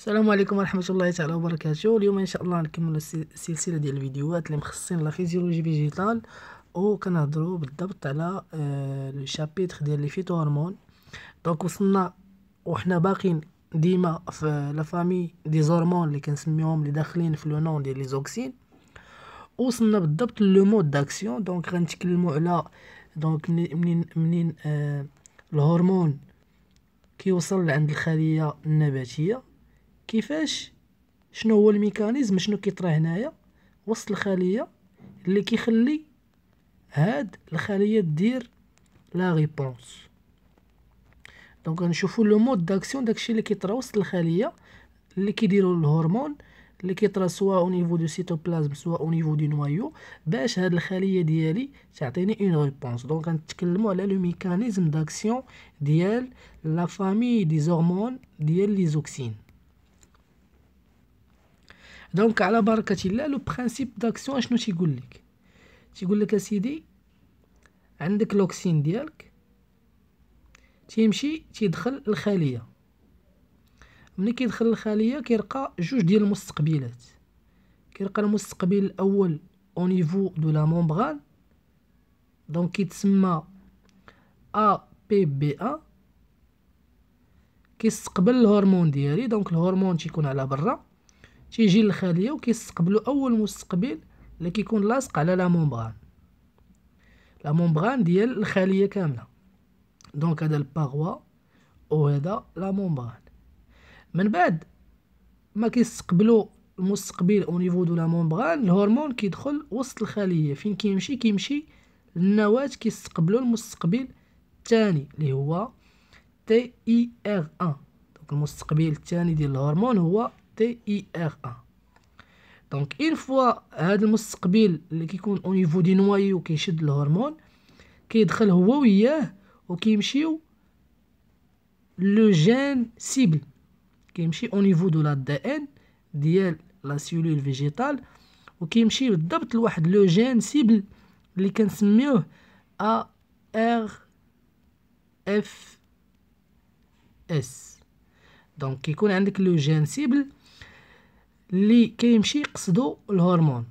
السلام عليكم ورحمه الله تعالى وبركاته اليوم ان شاء الله نكمل السلسله ديال الفيديوهات اللي مخصصين لا فيزيولوجي فيجيتال وكنهضروا بالضبط على آه، لو شابيتر ديال لي فيتو هرمون دونك وصلنا وحنا باقين ديما في لا فامي دي زورمون اللي كنسميوهم اللي داخلين في لو نون ديال لي زوكسين وصلنا بالضبط لو مود داكسيون دونك غنتكلموا على دونك منين منين آه الهرمون كيوصل لعند الخليه النباتيه كيفاش شنو هو الميكانيزم شنو كيطرى هنايا وسط الخليه اللي كيخلي هاد الخليه دير لا ريبونس دونك غنشوفوا لو مود داكسيون داكشي اللي كيطرى وسط الخليه اللي كيديروا الهرمون اللي كيطرى سواء او نيفو دو سيتوبلازم سواء او نيفو دي نوايو باش هاد الخليه ديالي تعطيني اون ريبونس دونك غنتكلموا على لو ميكانيزم داكسيون ديال لا فامي دي زورمون ديال لي زوكسين دونك على بركه الله لو برينسيپ داكسيون شنو تيقول لك تيقول لك اسيدي عندك لوكسين ديالك تيمشي تيدخل الخليه ملي كيدخل الخليه كيرقى جوج ديال المستقبلات كيرقى المستقبل الاول او نيفو دو لا ممبران دونك كيتسمى ا بي بي ا كيستقبل الهرمون ديالي دونك الهرمون تيكون على برا تيجي للخليه وكيستقبلوا اول مستقبل اللي كيكون لاصق على لا مومبران لا مومبران ديال الخليه كامله دونك هذا الباغوا وهذا لا مومبران من بعد ما كيستقبلوا المستقبل او نيفو دو لا مومبران الهرمون كيدخل وسط الخليه فين كيمشي كيمشي للنواه كيستقبلوا المستقبل الثاني اللي هو تي اي ار 1 دونك المستقبل الثاني ديال الهرمون هو ار 1 دونك اون فوا هذا المستقبل اللي كيكون او نيفو دي نوايو كيشد الهرمون كيدخل هو وياه وكيمشيو لو جين سيبل كيمشي او نيفو دو لا دي ان ديال لا سيلول فيجيتال وكيمشي بالضبط لواحد لو جين سيبل اللي كنسميوه ا ار اف اس دونك كيكون عندك لو جين سيبل اللي كيمشي يقصدو الهرمون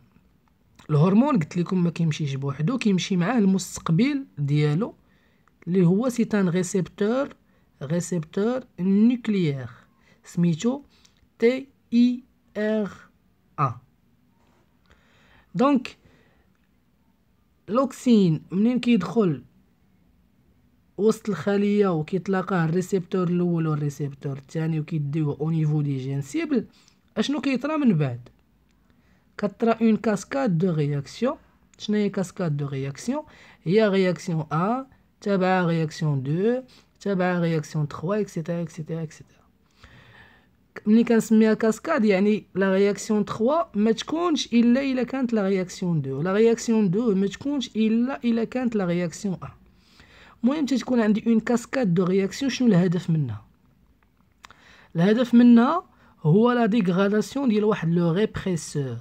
الهرمون قلت لكم ما كيمشيش بوحدو كيمشي معاه المستقبل ديالو اللي هو سي ان ريسبتور ريسبتور نوكليير سميتو تي اي ار ا دونك لوكسين منين كيدخل وسط الخليه وكيتلاقاه الريسبتور الاول والريسبتور الثاني وكيديوه او نيفو دي جين سيبل اشنو كيطرى من بعد كطرى اون كاسكاد دو رياكسيون شنو هي كاسكاد دو رياكسيون هي رياكسيون ا تبع رياكسيون دو تبع رياكسيون 3 اكسيتيرا اكسيتيرا اكسيتيرا ملي كنسميها كاسكاد يعني لا رياكسيون 3 ما تكونش الا الا كانت لا رياكسيون 2 لا رياكسيون 2 ما تكونش الا الا كانت لا رياكسيون 1 المهم تتكون عندي اون كاسكاد دو رياكسيون شنو الهدف منها الهدف منها هو لا ديغراداسيون ديال واحد لو ريبريسور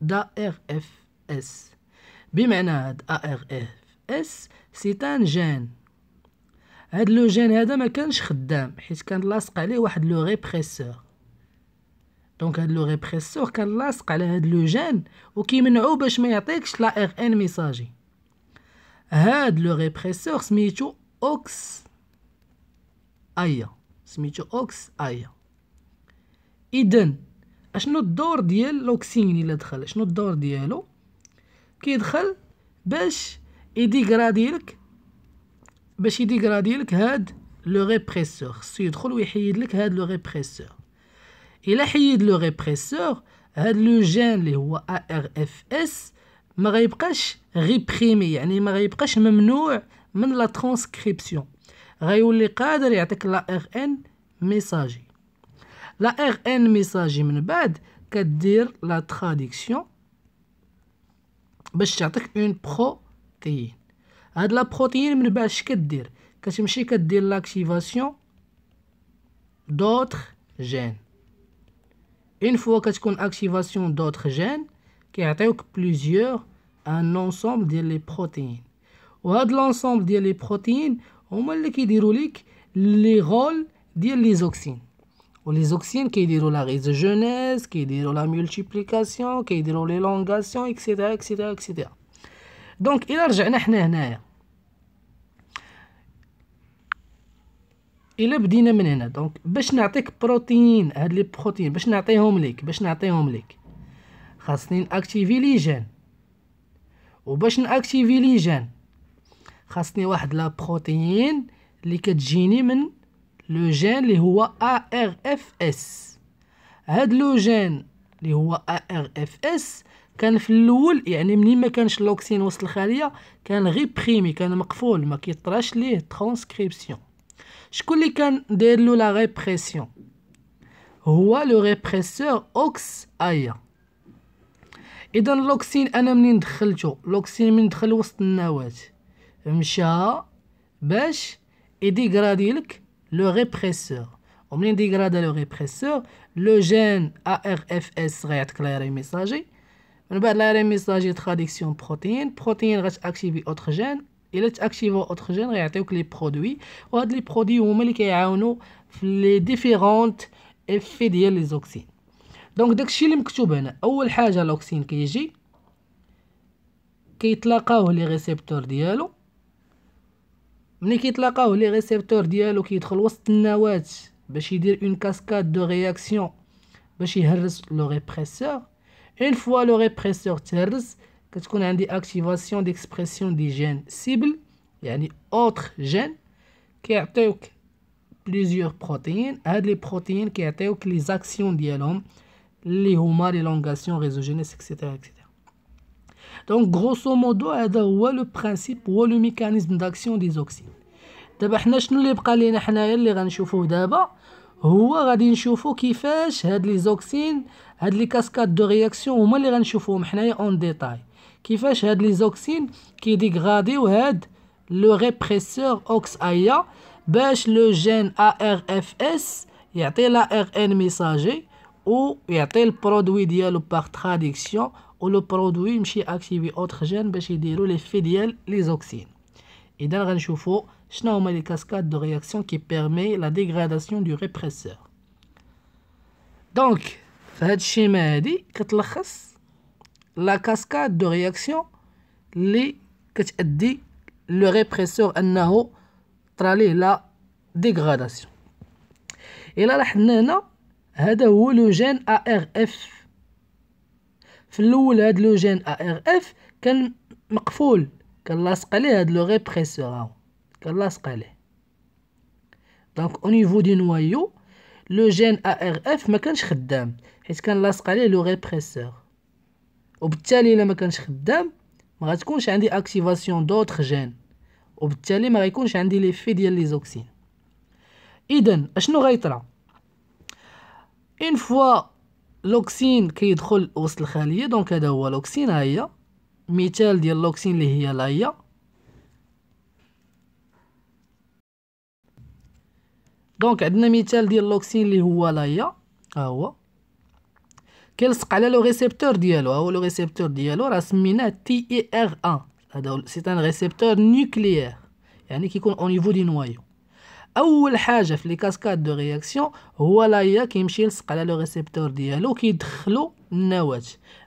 دا ار اف اس بمعنى هاد ار اف اس سي ان جين هاد لو جين هذا ما كانش خدام حيت كان لاصق عليه واحد لو ريبريسور دونك هاد لو ريبريسور كان لاصق على هاد لو جين وكيمنعو باش ما يعطيكش لا ار ان ميساجي هاد لو ريبريسور سميتو اوكس ايا سميتو اوكس ايا اذا اشنو الدور ديال لوكسين الا دخل اشنو الدور ديالو كيدخل باش يديغرادي لك باش يديغرادي لك هاد لو ريبريسور خصو يدخل ويحيد لك هاد لو ريبريسور الا حيد لو ريبريسور هاد لو جين اللي هو ار اف اس ما غيبقاش ريبريمي يعني ما غيبقاش ممنوع من لا ترانسكريبسيون غيولي قادر يعطيك لا ار ان ميساجي La RN message est une base dire la traduction. Beschert avec une protéine. Ad la protéine, mais le Besch que c'est une d'activation d'autres gènes. Une fois que c'est une activation d'autres gènes, qui attaque plusieurs un ensemble de les protéines. Ou l'ensemble de les protéines, on va le qui dira les rôles de les وليزوكسين كيديروا لا ريزوجينيز كيديروا لا مولتيبليكاسيون كيديروا لونغاسيون اكسيتيرا اكسيتيرا اكسيتيرا دونك الى رجعنا حنا هنايا الى بدينا من هنا دونك باش نعطيك بروتين هاد لي بروتين باش نعطيهم ليك باش نعطيهم ليك خاصني ناكتيفي لي جين وباش ناكتيفي لي جين خاصني واحد لا بروتين اللي كتجيني من لو جين اللي هو ARFS هاد لو جين اللي هو ARFS كان في الاول يعني ملي ما كانش لوكسين وسط الخليه كان ريبريمي كان مقفول ما كيطراش ليه ترانسكريبسيون شكون اللي كان داير له لا ريبريسيون هو لو ريبريسور اوكس ايا اذا لوكسين انا منين دخلته لوكسين من دخل وسط النواه مشى باش يديغرادي لك le répresseur ومنين ديغرادا لو ريبريسور لو جين ار اف اس غيعطيك لا ميساجي من بعد لا ميساجي تراديكسيون بروتين بروتين غتاكتيفي اوتر جين الا تاكتيفو اوتر جين غيعطيوك لي برودوي وهاد لي برودوي هما اللي كيعاونو في لي ديفيرونت افي ديال لي زوكسين دونك داكشي اللي مكتوب هنا اول حاجه لوكسين كيجي كيتلاقاوه لي ريسيبتور ديالو Lorsque les récepteurs de l'hélo-chytraloïdes ont été éclatés, pour faire une cascade de réactions, pour éclater le répresseur, une fois le répresseur est éclaté, on a une activation d'expression des gènes cibles, y a dire d'autres gènes, qui apportent plusieurs protéines. Ce sont les protéines qui apportent les actions de l'homme, les humains, les langations, les réseaux génétiques, etc. Donc, grosso modo, c'est le principe ou le mécanisme d'action des oxydes. زوكسين les حنا شنو اللي بقى لينا حنايا اللي غنشوفوه هو غادي نشوفو كيفاش هاد لي زوكسين هاد لي كاسكاد دو رياكسيون هما اللي غنشوفوهم حنايا اون ديتاي كيفاش هاد لي زوكسين كيديغراديو هاد لو ريبريسور اوكس باش لو جين ار اف اس le produit, je suis d'autres autre gène, mais les oxygènes. les dans et d'un renchoufou, les cascades de réaction qui permettent la dégradation du répresseur. Donc, fait schéma, dit que la cascade de réaction dit le répresseur qui a la dégradation. Et là, je a le gène ARF. في الاول هاد لو جين ا ار اف كان مقفول كنلاصق عليه هاد لو ريبريسور هاو كنلاصق عليه دونك او نيفو دي نوايو لو جين ا ار اف ما كانش خدام حيت كان لاصق عليه لو ريبريسور وبالتالي الا ما كانش خدام ما غتكونش عندي اكتيفاسيون دوطخ جين وبالتالي ما غيكونش عندي لي في ديال لي زوكسين اذا اشنو غيطرا اون فوا لوكسين كيدخل وسط الخليه دونك هذا هو لوكسين ها هي مثال ديال لوكسين اللي هي لا هي دونك عندنا مثال ديال لوكسين اللي هو لا هي ها هو كيلصق على لو ريسيبتور ديالو ها هو لو ريسيبتور ديالو راه سميناه تي اي ار 1 هذا سي ان ريسيبتور نوكليير يعني كيكون او نيفو دي نوايو اول حاجه في لي كاسكاد دو رياكسيون هو لايا كيمشي يلصق على لو ريسيبتور ديالو كيدخلو النواه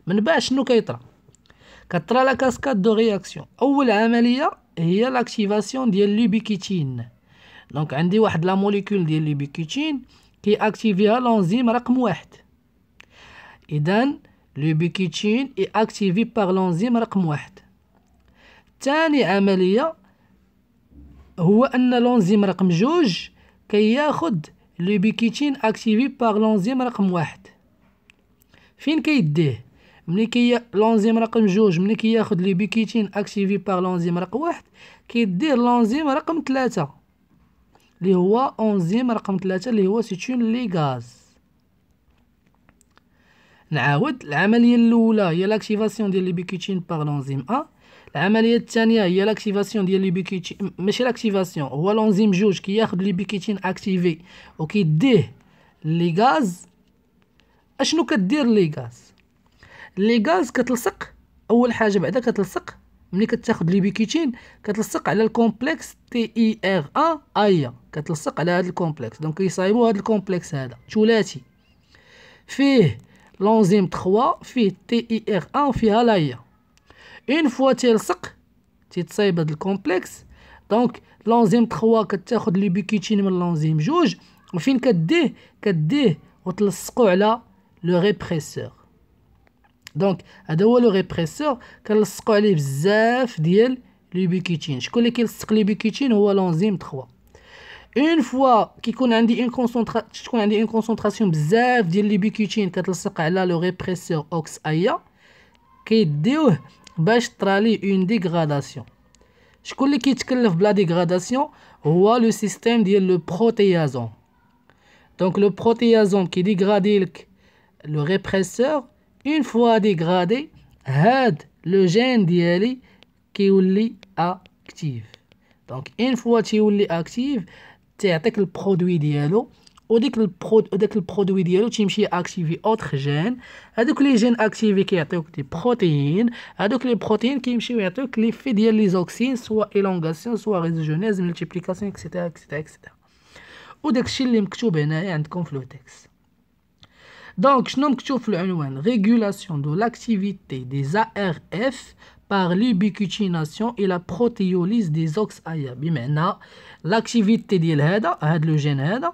من بعد شنو كيطرى كطرى لا كاسكاد دو رياكسيون اول عمليه هي لاكتيفاسيون ديال لوبيكيتين دونك عندي واحد لا موليكول ديال لوبيكيتين كي اكتيفيها لونزيم رقم واحد اذا لوبيكيتين اي اكتيفي بار لونزيم رقم واحد ثاني عمليه هو ان لونزيم رقم جوج كياخد لو بيكيتين اكتيفي باغ لونزيم رقم واحد فين كيديه ملي كي لونزيم رقم جوج ملي كياخد لو بيكيتين اكتيفي باغ لونزيم رقم واحد كيديه لونزيم رقم ثلاثة اللي هو اونزيم رقم ثلاثة اللي هو لي غاز نعاود العمليه الاولى هي لاكتيفاسيون ديال لي بيكيتين باغ لونزيم ا العمليه الثانيه هي لاكتيفاسيون ديال لي بيكيتين ماشي لاكتيفاسيون هو لونزيم جوج كياخذ ليبيكيتين لي بيكيتين اكتيفي وكيديه لي غاز اشنو كدير لي غاز لي غاز كتلصق اول حاجه بعدا كتلصق ملي كتاخذ لي بيكيتين كتلصق على الكومبلكس تي اي ار ا ايا كتلصق على هذا الكومبلكس دونك كيصايبو هذا الكومبلكس هذا ثلاثي فيه لونزيم 3 فيه تي اي ار 1 وفيها لايا اون فوا تيلصق تيتصايب هاد الكومبلكس دونك لونزيم 3 كتاخد لي بيكيتين من لونزيم جوج وفين كديه كديه وتلصقو على لو ريبريسور دونك هذا هو لو ريبريسور كنلصقو عليه بزاف ديال لي بيكيتين شكون اللي كيلصق لي بيكيتين هو لونزيم 3 اون فوا كيكون عندي اون كونسونطرا تكون عندي اون كونسونطراسيون بزاف ديال لي بيكيتين كتلصق على لو ريبريسور اوكس ايا كيديوه Il y a une dégradation. Ce qui le système de la dégradation, c'est le système de le Donc, le protéase qui dégrade le répresseur, une fois dégradé, aide le gène qui est actif. Donc, une fois que vous êtes actif, vous avez le produit de ou dès que le produit active d'autres gènes, dès qui les gènes activent des protéines, dès les protéines activent les fédéolisoxines, soit élongation, soit multiplication, etc. Ou que les sont en Donc, la régulation l'activité des ARF par l'ubicutination et la des L'activité des par hein, de et l'a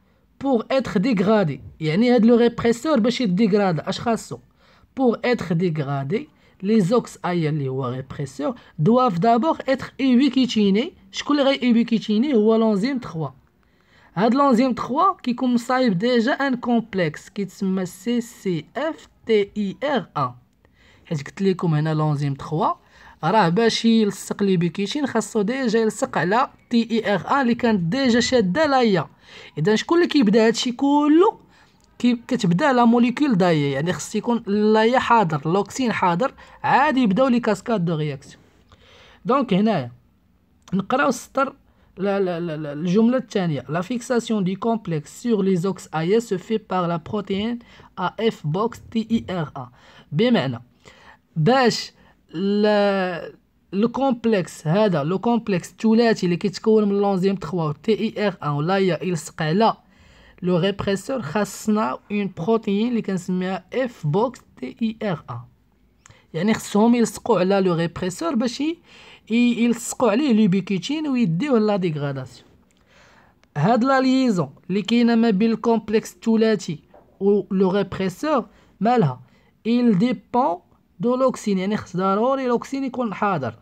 pour être dégradé. Il y a le répresseur qui dégrade. Pour être dégradé, les ox répresseurs doivent d'abord être évicutinés. Je coulerai ou à l'enzyme 3. L'enzyme 3 qui est déjà un complexe qui s'appelle CCFTIR1. Est-ce que un l'enzyme 3 راه باش يلصق لي بيكيتين خاصو ديجا يلصق على تي اي ار ا اللي كانت ديجا شاده لايا اذا شكون اللي كيبدا هادشي كله كتبدا لا موليكول دايه يعني خص يكون لايا حاضر لوكسين حاضر عادي يبداو لي كاسكاد دو رياكسيون دونك هنايا نقراو السطر الجملة الثانية La fixation du complexe sur في ox لا بروتين ا اف بوكس تي اي ار ا بمعنى باش le complexe, le complexe toulati le complexe trois TIR en il le répresseur, une protéine, le s'appelle F box tira le répresseur, et il la dégradation. liaison, le qui est le complexe le répresseur, il dépend دو لوكسين يعني خص ضروري لوكسين يكون حاضر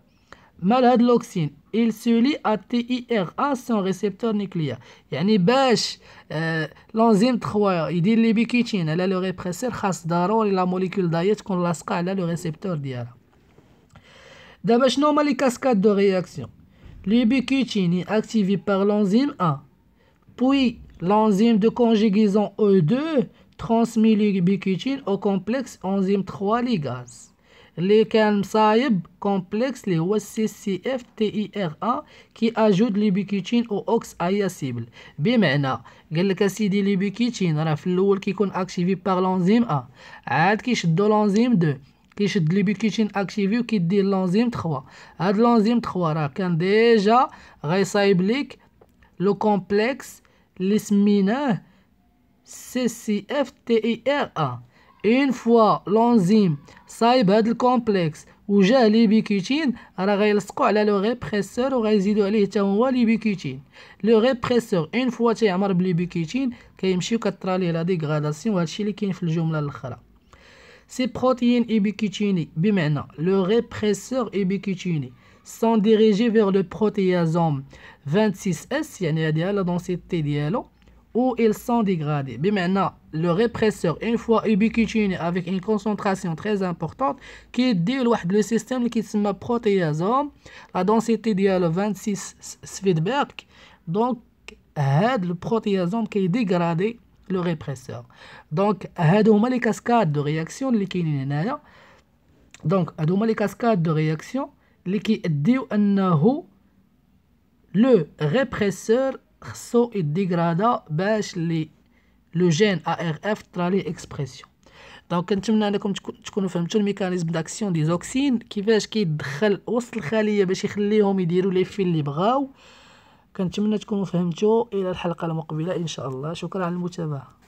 مال هاد لوكسين il se lie à TIR1 son récepteur nucléaire يعني باش آه l'enzyme 3 يدير لي بيكيتين على لو ريبريسور خاص ضروري لا موليكول دايا تكون لاصقه على لو ريسبتور ديالها دابا شنو هما لي كاسكاد دو رياكسيون لي بيكيتين اكتيفي بار 1 puis l'enzyme de conjugaison E2 transmet l'ubiquitine au complexe enzyme 3 ligase lesquels saïb complexe les OCCFTIRA qui ajoute l'ibukitine au ox à Bimena, quel cassidi l'ibukitine, raflouul qui est activé par l'enzyme A, ad qui est de l'enzyme 2, qui est de l'ibukitine activée qui dit l'enzyme 3, ad l'enzyme 3, raquin déjà ressaïblique le complexe l'ismina CCFTIRA une fois l'enzyme saïb le complexe ou j'ai l'ibicutine, alors il y a le répresseur ou résidu à l'ibicutine. Le répresseur, une fois que j'ai l'ibicutine, qui est un peu la dégradation ou qui est un peu Ces protéines maintenant, le répresseur ibicutinique, sont dirigées vers le protéasome 26S, il y a dans densité dialogue où ils sont dégradés. Mais maintenant, le répresseur, une fois ubiquitiné avec une concentration très importante, qui dit le système qui s'appelle protéasome, la densité de 26 Svedberg, donc aide le protéasome qui est dégradé, le répresseur. Donc, aide les cascades de réaction donc, les cascades de réaction qui dit le répresseur خصو يديغرادا باش لي لو جين ار اف طرا ليه دونك كنتمنى انكم تكونوا فهمتوا الميكانيزم داكسيون دي زوكسين كيفاش كيدخل وسط الخليه باش يخليهم يديروا لي فيل اللي بغاو كنتمنى تكونوا فهمتوا الى الحلقه المقبله ان شاء الله شكرا على المتابعه